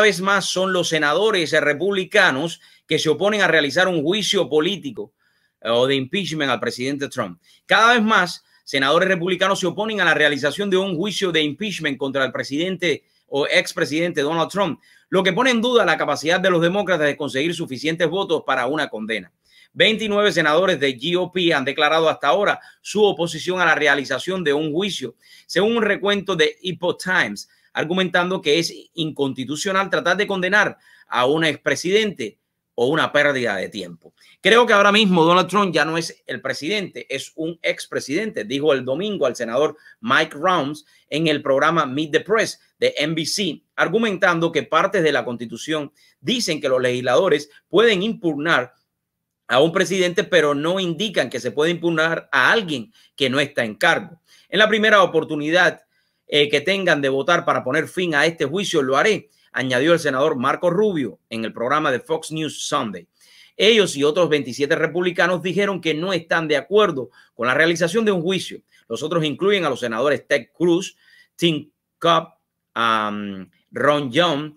vez más son los senadores republicanos que se oponen a realizar un juicio político eh, o de impeachment al presidente Trump. Cada vez más senadores republicanos se oponen a la realización de un juicio de impeachment contra el presidente o expresidente Donald Trump, lo que pone en duda la capacidad de los demócratas de conseguir suficientes votos para una condena. 29 senadores de GOP han declarado hasta ahora su oposición a la realización de un juicio. Según un recuento de Epoch argumentando que es inconstitucional tratar de condenar a un expresidente o una pérdida de tiempo. Creo que ahora mismo Donald Trump ya no es el presidente, es un expresidente, dijo el domingo al senador Mike Rounds en el programa Meet the Press de NBC, argumentando que partes de la constitución dicen que los legisladores pueden impugnar a un presidente, pero no indican que se puede impugnar a alguien que no está en cargo. En la primera oportunidad eh, que tengan de votar para poner fin a este juicio, lo haré, añadió el senador Marco Rubio en el programa de Fox News Sunday. Ellos y otros 27 republicanos dijeron que no están de acuerdo con la realización de un juicio. Los otros incluyen a los senadores Ted Cruz, Tim Cobb, Ron Young,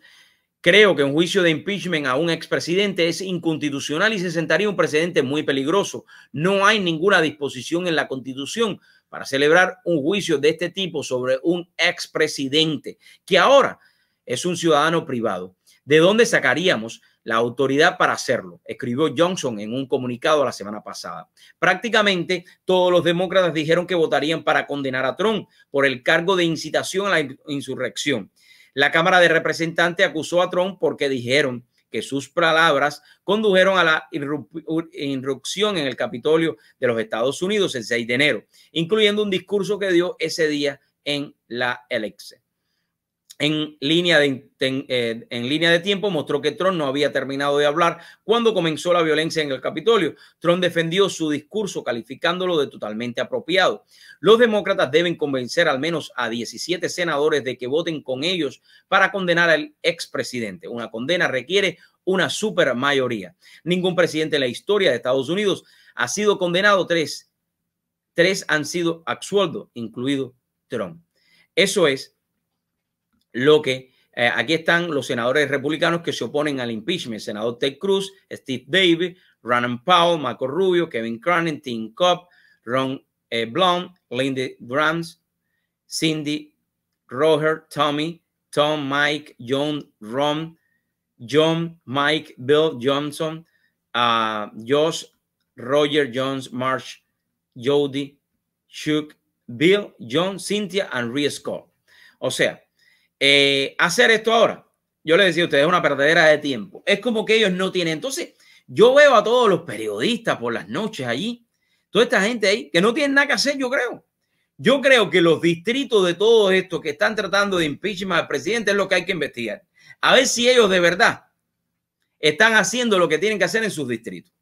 Creo que un juicio de impeachment a un expresidente es inconstitucional y se sentaría un precedente muy peligroso. No hay ninguna disposición en la Constitución para celebrar un juicio de este tipo sobre un expresidente que ahora es un ciudadano privado. ¿De dónde sacaríamos la autoridad para hacerlo? Escribió Johnson en un comunicado la semana pasada. Prácticamente todos los demócratas dijeron que votarían para condenar a Trump por el cargo de incitación a la insurrección. La Cámara de Representantes acusó a Trump porque dijeron que sus palabras condujeron a la irrupción en el Capitolio de los Estados Unidos el 6 de enero, incluyendo un discurso que dio ese día en la Alexe en línea de, eh, en, línea de tiempo mostró que Trump no había terminado de hablar cuando comenzó la violencia en el Capitolio. Trump defendió su discurso calificándolo de totalmente apropiado. Los demócratas deben convencer al menos a 17 senadores de que voten con ellos para condenar al expresidente. Una condena requiere una super mayoría. Ningún presidente en la historia de Estados Unidos ha sido condenado. Tres, tres han sido absuelto, incluido Trump. Eso es lo que eh, aquí están los senadores republicanos que se oponen al impeachment. senador Ted Cruz, Steve Davis, Ronan Powell, Marco Rubio, Kevin Cronin, Tim Cobb, Ron eh, Blum, Lindy Cindy Roger, Tommy, Tom, Mike, John, Ron, John, Mike, Bill Johnson, ah, Josh, Roger Jones, Marsh, Jody, Chuck, Bill, John, Cynthia and Rhea Scott. O sea, eh, hacer esto ahora, yo les decía a ustedes, es una perdedera de tiempo. Es como que ellos no tienen. Entonces, yo veo a todos los periodistas por las noches allí, toda esta gente ahí, que no tienen nada que hacer, yo creo. Yo creo que los distritos de todos estos que están tratando de impeachment al presidente es lo que hay que investigar. A ver si ellos de verdad están haciendo lo que tienen que hacer en sus distritos.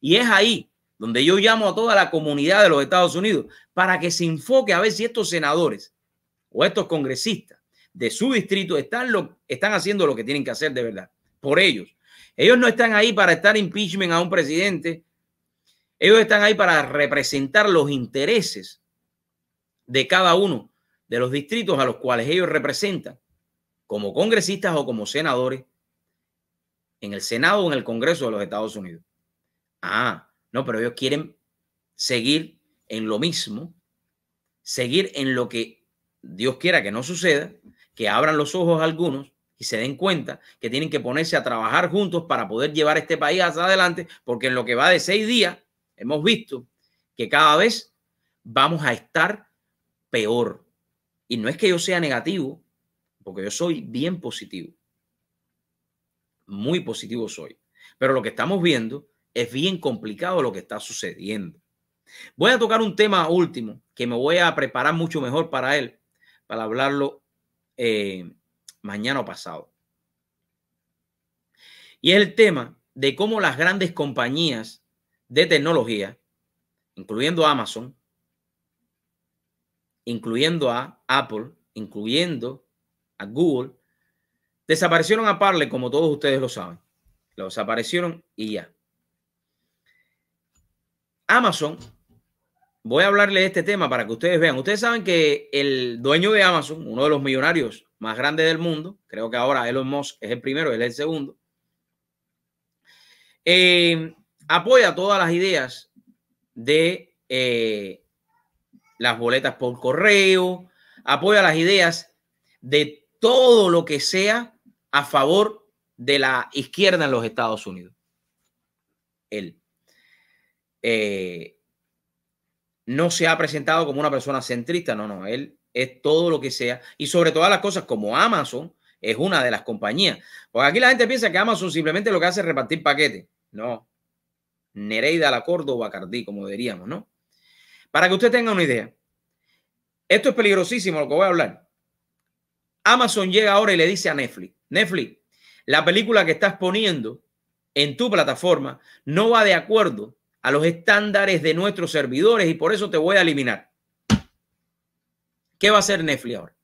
Y es ahí donde yo llamo a toda la comunidad de los Estados Unidos para que se enfoque a ver si estos senadores o estos congresistas de su distrito están, lo, están haciendo lo que tienen que hacer de verdad, por ellos. Ellos no están ahí para estar impeachment a un presidente. Ellos están ahí para representar los intereses de cada uno de los distritos a los cuales ellos representan, como congresistas o como senadores, en el Senado o en el Congreso de los Estados Unidos. Ah, no, pero ellos quieren seguir en lo mismo, seguir en lo que Dios quiera que no suceda, que abran los ojos algunos y se den cuenta que tienen que ponerse a trabajar juntos para poder llevar este país hacia adelante, porque en lo que va de seis días hemos visto que cada vez vamos a estar peor. Y no es que yo sea negativo, porque yo soy bien positivo. Muy positivo soy. Pero lo que estamos viendo es bien complicado lo que está sucediendo. Voy a tocar un tema último que me voy a preparar mucho mejor para él, para hablarlo eh, mañana o pasado. Y es el tema de cómo las grandes compañías de tecnología, incluyendo Amazon, incluyendo a Apple, incluyendo a Google, desaparecieron a Parle, como todos ustedes lo saben. Los desaparecieron y ya. Amazon voy a hablarle de este tema para que ustedes vean. Ustedes saben que el dueño de Amazon, uno de los millonarios más grandes del mundo, creo que ahora Elon Musk es el primero, él es el segundo, eh, apoya todas las ideas de eh, las boletas por correo, apoya las ideas de todo lo que sea a favor de la izquierda en los Estados Unidos. Él. Eh, no se ha presentado como una persona centrista, no, no, él es todo lo que sea y sobre todas las cosas como Amazon es una de las compañías. Porque aquí la gente piensa que Amazon simplemente lo que hace es repartir paquetes. No. Nereida la Córdoba Cardí, como diríamos, ¿no? Para que usted tenga una idea. Esto es peligrosísimo lo que voy a hablar. Amazon llega ahora y le dice a Netflix, Netflix, la película que estás poniendo en tu plataforma no va de acuerdo a los estándares de nuestros servidores y por eso te voy a eliminar. ¿Qué va a hacer Netflix ahora?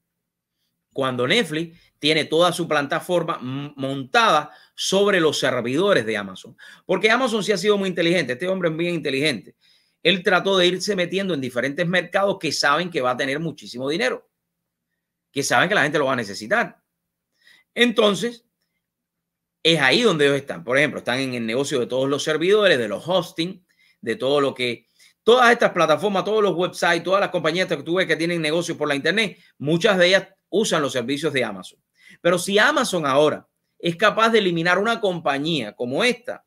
Cuando Netflix tiene toda su plataforma montada sobre los servidores de Amazon. Porque Amazon sí ha sido muy inteligente, este hombre es bien inteligente. Él trató de irse metiendo en diferentes mercados que saben que va a tener muchísimo dinero, que saben que la gente lo va a necesitar. Entonces, es ahí donde ellos están. Por ejemplo, están en el negocio de todos los servidores, de los hosting, de todo lo que todas estas plataformas, todos los websites, todas las compañías que tú que tienen negocios por la internet, muchas de ellas usan los servicios de Amazon. Pero si Amazon ahora es capaz de eliminar una compañía como esta,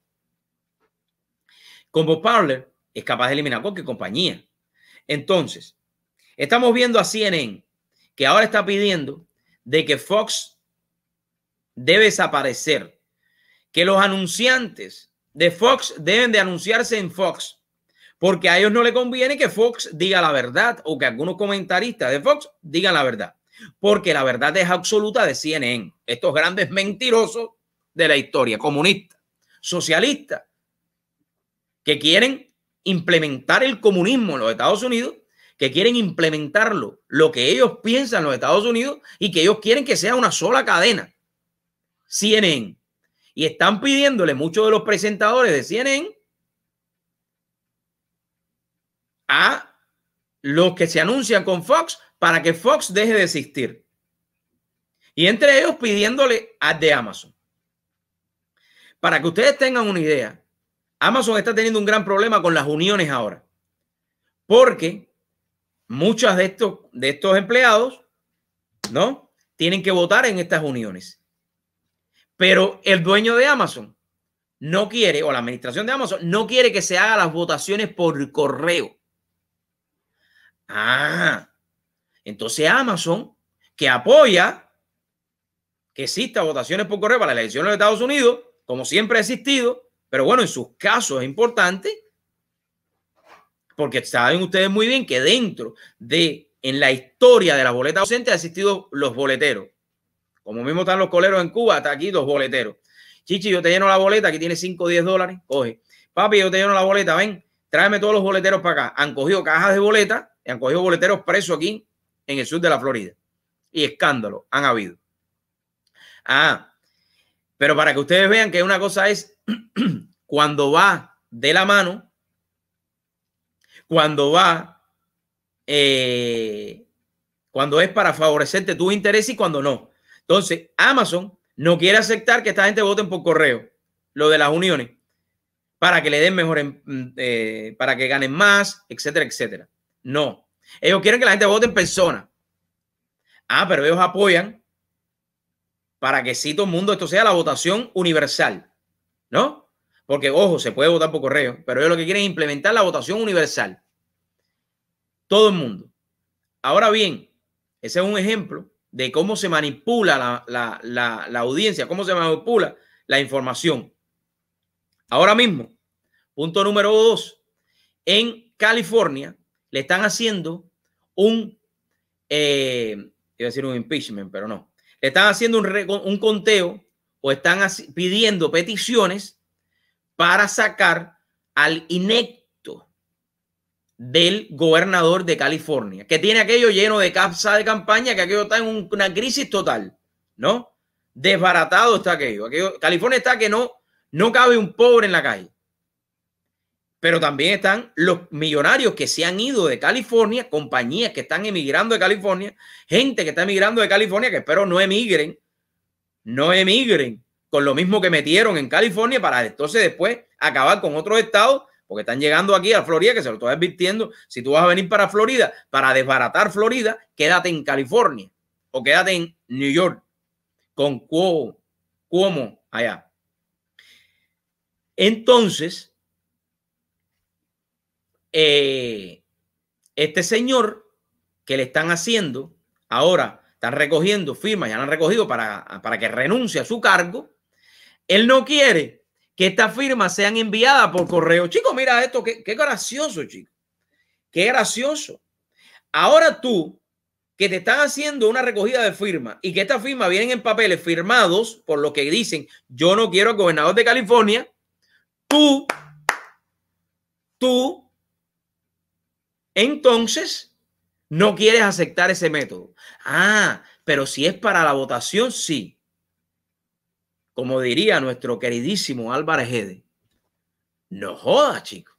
como Parler, es capaz de eliminar cualquier compañía. Entonces, estamos viendo a CNN que ahora está pidiendo de que Fox debe desaparecer, que los anunciantes de Fox deben de anunciarse en Fox, porque a ellos no le conviene que Fox diga la verdad o que algunos comentaristas de Fox digan la verdad, porque la verdad es absoluta de CNN, estos grandes mentirosos de la historia, comunistas, socialistas, que quieren implementar el comunismo en los Estados Unidos, que quieren implementarlo, lo que ellos piensan en los Estados Unidos y que ellos quieren que sea una sola cadena, CNN. Y están pidiéndole muchos de los presentadores de CNN a los que se anuncian con Fox para que Fox deje de existir. Y entre ellos pidiéndole a de Amazon. Para que ustedes tengan una idea, Amazon está teniendo un gran problema con las uniones ahora. Porque muchos de estos, de estos empleados, ¿no? Tienen que votar en estas uniones. Pero el dueño de Amazon no quiere, o la administración de Amazon no quiere que se hagan las votaciones por correo. Ah, entonces Amazon, que apoya que exista votaciones por correo para las elecciones de Estados Unidos, como siempre ha existido, pero bueno, en sus casos es importante, porque saben ustedes muy bien que dentro de, en la historia de la boleta ausente, ha existido los boleteros. Como mismo están los coleros en Cuba, hasta aquí dos boleteros. Chichi, yo te lleno la boleta, aquí tiene 5 o 10 dólares, coge. Papi, yo te lleno la boleta, ven, tráeme todos los boleteros para acá. Han cogido cajas de y han cogido boleteros presos aquí en el sur de la Florida. Y escándalo han habido. Ah, pero para que ustedes vean que una cosa es cuando va de la mano, cuando va, eh, cuando es para favorecerte tu interés y cuando no. Entonces, Amazon no quiere aceptar que esta gente voten por correo, lo de las uniones, para que le den mejor, em, mm, eh, para que ganen más, etcétera, etcétera. No. Ellos quieren que la gente vote en persona. Ah, pero ellos apoyan para que si todo el mundo, esto sea la votación universal, ¿no? Porque, ojo, se puede votar por correo, pero ellos lo que quieren es implementar la votación universal. Todo el mundo. Ahora bien, ese es un ejemplo de cómo se manipula la, audiencia, cómo se manipula la información. Ahora mismo, punto número dos, en California le están haciendo un, eh, iba a decir un impeachment, pero no, le están haciendo un, un conteo o están pidiendo peticiones para sacar al INEC del gobernador de California, que tiene aquello lleno de capsa de campaña, que aquello está en una crisis total, ¿no? Desbaratado está aquello. aquello California está que no, no cabe un pobre en la calle. Pero también están los millonarios que se han ido de California, compañías que están emigrando de California, gente que está emigrando de California, que espero no emigren, no emigren con lo mismo que metieron en California para entonces después acabar con otros estados porque están llegando aquí a Florida, que se lo estoy advirtiendo, si tú vas a venir para Florida, para desbaratar Florida, quédate en California o quédate en New York con Cuomo, Cuomo allá. Entonces, eh, este señor que le están haciendo, ahora están recogiendo firmas, ya lo han recogido para, para que renuncie a su cargo, él no quiere que estas firmas sean enviadas por correo. Chicos, mira esto, qué, gracioso, chicos. Qué gracioso. Ahora tú, que te están haciendo una recogida de firmas y que estas firmas vienen en papeles firmados por lo que dicen, yo no quiero al gobernador de California, tú, tú, entonces no quieres aceptar ese método. Ah, pero si es para la votación, sí como diría nuestro queridísimo Álvaro Ejede. no joda, chicos.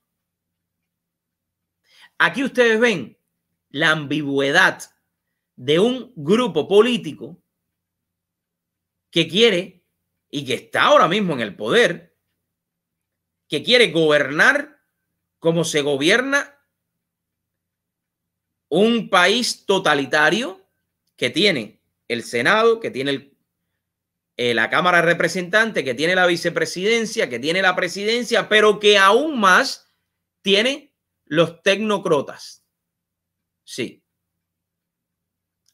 Aquí ustedes ven la ambigüedad de un grupo político que quiere y que está ahora mismo en el poder, que quiere gobernar como se gobierna un país totalitario que tiene el Senado, que tiene el eh, la Cámara representante que tiene la vicepresidencia, que tiene la presidencia, pero que aún más tiene los tecnocratas. Sí.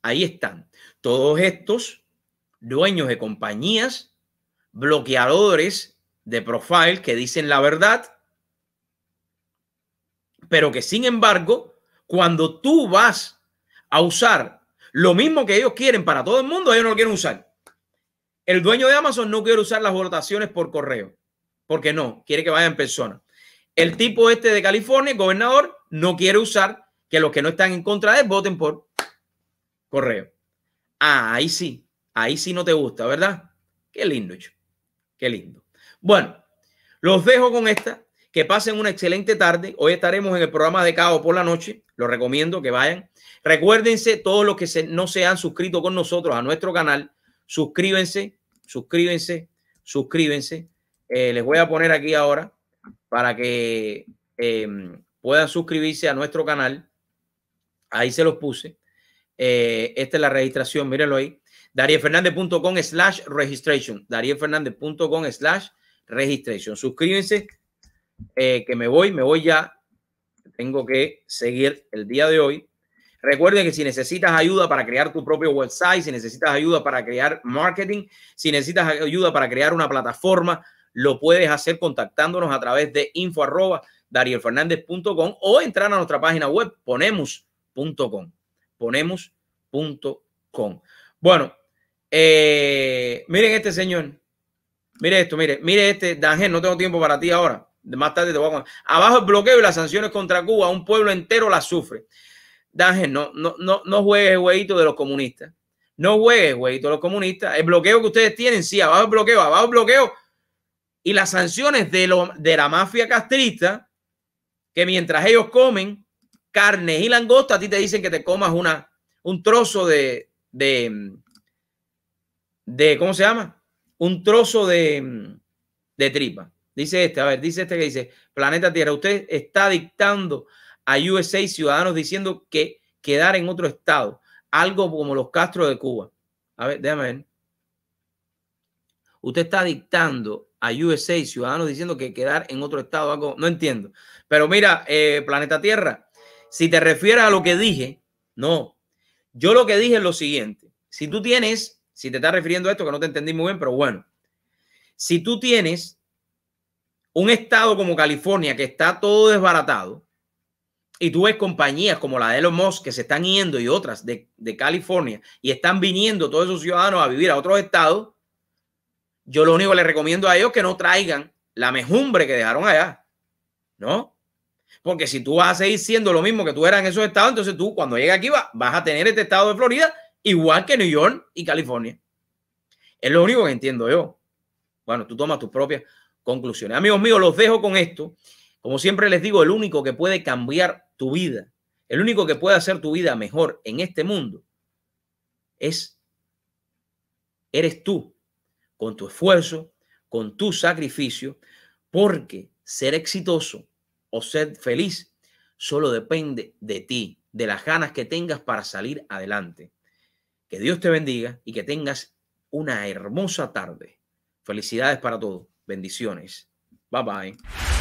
Ahí están. Todos estos dueños de compañías, bloqueadores de profile que dicen la verdad, pero que sin embargo, cuando tú vas a usar lo mismo que ellos quieren para todo el mundo, ellos no lo quieren usar. El dueño de Amazon no quiere usar las votaciones por correo, porque no, quiere que vayan en persona. El tipo este de California, gobernador, no quiere usar que los que no están en contra de él voten por correo. Ah, ahí sí, ahí sí no te gusta, ¿verdad? Qué lindo, hecho. Qué lindo. Bueno, los dejo con esta. Que pasen una excelente tarde. Hoy estaremos en el programa de Cabo por la noche. Lo recomiendo que vayan. Recuérdense, todos los que no se han suscrito con nosotros a nuestro canal, suscríbanse suscríbense, suscríbense. Eh, les voy a poner aquí ahora para que em, puedan suscribirse a nuestro canal. Ahí se los puse. Eh, esta es la registración, mírenlo ahí. DarielFernández.com slash registration. DarielFernández.com slash registration. Suscríbense, eh, que me voy, me voy ya. Tengo que seguir el día de hoy. Recuerden que si necesitas ayuda para crear tu propio website, si necesitas ayuda para crear marketing, si necesitas ayuda para crear una plataforma, lo puedes hacer contactándonos a través de info arroba o entrar a nuestra página web ponemos.com. Ponemos.com. Bueno, eh, miren este señor. Mire esto, mire, mire este. Dangel, no tengo tiempo para ti ahora. Más tarde te voy a contar. Abajo el bloqueo y las sanciones contra Cuba. Un pueblo entero las sufre. Daniel, no, no, no, no juegues el de los comunistas. No juegues, jueguito de los comunistas. El bloqueo que ustedes tienen, sí, abajo el bloqueo, abajo el bloqueo. Y las sanciones de, de la mafia castrista, que mientras ellos comen carne y langosta, a ti te dicen que te comas una, un trozo de, de, de, ¿cómo se llama? Un trozo de, de tripa. Dice este, a ver, dice este que dice, planeta Tierra, usted está dictando a USA ciudadanos diciendo que quedar en otro estado, algo como los Castro de Cuba. A ver, déjame ver. Usted está dictando a USA ciudadanos diciendo que quedar en otro estado, algo, no entiendo. Pero mira, eh, planeta Tierra, si te refieres a lo que dije, no. Yo lo que dije es lo siguiente. Si tú tienes, si te estás refiriendo a esto, que no te entendí muy bien, pero bueno, si tú tienes un estado como California que está todo desbaratado, y tú ves compañías como la de los Moss que se están yendo y otras de, California y están viniendo todos esos ciudadanos a vivir a otros estados. Yo lo único que les recomiendo a ellos es que no traigan la mejumbre que dejaron allá, ¿no? Porque si tú vas a seguir siendo lo mismo que tú eras en esos estados, entonces tú cuando llegues aquí vas, vas a tener este estado de Florida igual que New York y California. Es lo único que entiendo yo. Bueno, tú tomas tus propias conclusiones. Amigos míos, los dejo con esto. Como siempre les digo, el único que puede cambiar tu vida, el único que puede hacer tu vida mejor en este mundo, es, eres tú, con tu esfuerzo, con tu sacrificio, porque ser exitoso o ser feliz solo depende de ti, de las ganas que tengas para salir adelante. Que Dios te bendiga y que tengas una hermosa tarde. Felicidades para todos. Bendiciones. Bye bye.